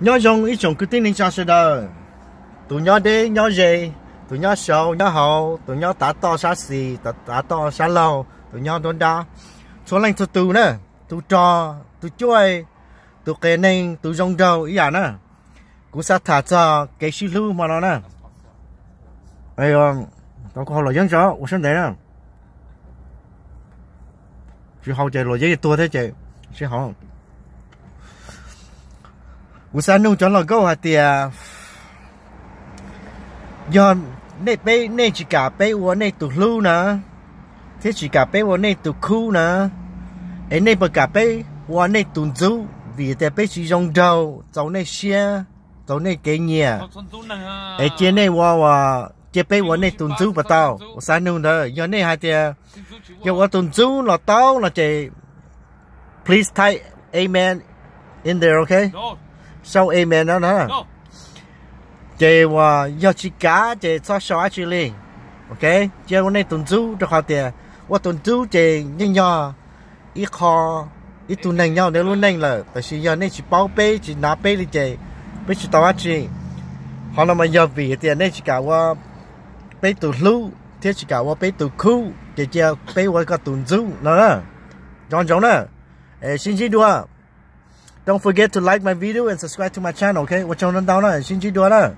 nhớ dùng ít dùng cứ tin lên cho sẽ đỡ tụi nhớ đi nhớ gì tụi nhớ sầu nhớ hậu tụi nhớ tá to xa xì tá tá to xa lâu tụi nhớ đón đó số lành tụi tụi nữa tụi trò tụi chuối tụi kề nên tụi dùng đầu ý à nữa cú sa thả cho cái xí lưu mà nó nè ấy um ờ, tao có lời dân cho của sinh thế nè chứ hậu chạy lời dân thì thế chạy chứ không อุสานุจอนลอก็ว่าเตียย้อนในเป้ในจิกาเป้วัวในตุลูนะเทจิกาเป้วัวในตุคูนะไอในปากาเป้วัวในตุนจูดีแต่เป้ชิยองเดาเจ้าในเชียเจ้าในเกียไอเจในวัวว่าเจเป้วัวในตุนจูปะเต้าอุสานุเด้อย้อนในหาเตียย้อนว่าตุนจูหล่อเต้าหล่อเจ please type amen in there okay no sau email nó nói là chị và do chị cá chị so so actually ok chị hôm nay tuần chú cho học tiền và tuần chú chị nhưng nhỏ ít khó ít tuần này nhau nếu luôn này là tại vì giờ này chị bao bê chị nạp bê đi chị bê chị tao chị họ nói mà giờ vì tiền này chị cả qua bê tụi lưu thế chị cả qua bê tụi khu chị chị bê qua cả tuần chú, nó đó chọn chọn đó xin xin đua Don't forget to like my video and subscribe to my channel, okay? 我叫人到了，星期多了。